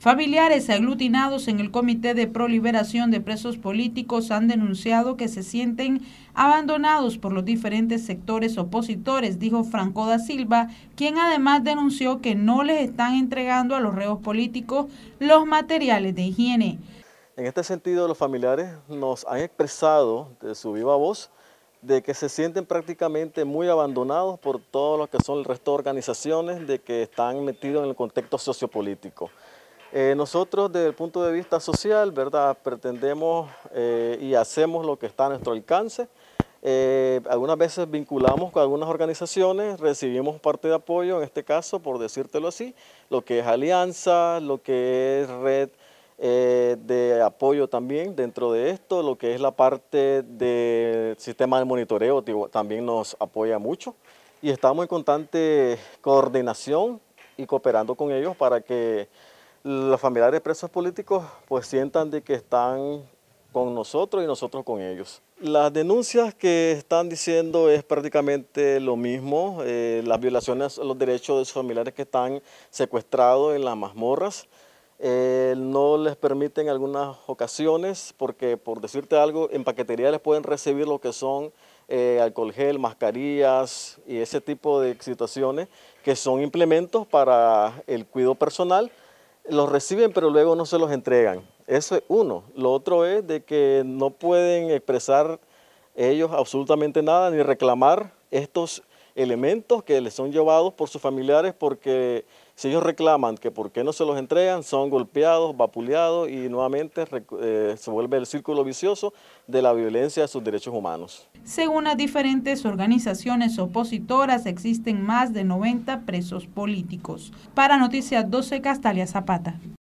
Familiares aglutinados en el Comité de Proliberación de Presos Políticos han denunciado que se sienten abandonados por los diferentes sectores opositores, dijo Franco da Silva, quien además denunció que no les están entregando a los reos políticos los materiales de higiene. En este sentido, los familiares nos han expresado de su viva voz de que se sienten prácticamente muy abandonados por todos los que son el resto de organizaciones, de que están metidos en el contexto sociopolítico. Eh, nosotros desde el punto de vista social, ¿verdad? Pretendemos eh, y hacemos lo que está a nuestro alcance. Eh, algunas veces vinculamos con algunas organizaciones, recibimos parte de apoyo, en este caso, por decírtelo así, lo que es alianza, lo que es red de apoyo también dentro de esto, lo que es la parte del sistema de monitoreo digo, también nos apoya mucho y estamos en constante coordinación y cooperando con ellos para que los familiares de presos políticos pues sientan de que están con nosotros y nosotros con ellos. Las denuncias que están diciendo es prácticamente lo mismo, eh, las violaciones a los derechos de sus familiares que están secuestrados en las mazmorras, eh, no les permiten algunas ocasiones porque por decirte algo, en paquetería les pueden recibir lo que son eh, alcohol gel, mascarillas y ese tipo de situaciones que son implementos para el cuidado personal los reciben pero luego no se los entregan. Eso es uno. Lo otro es de que no pueden expresar ellos absolutamente nada ni reclamar estos elementos que les son llevados por sus familiares porque si ellos reclaman que por qué no se los entregan, son golpeados, vapuleados y nuevamente eh, se vuelve el círculo vicioso de la violencia de sus derechos humanos. Según las diferentes organizaciones opositoras, existen más de 90 presos políticos. Para Noticias 12, Castalia Zapata.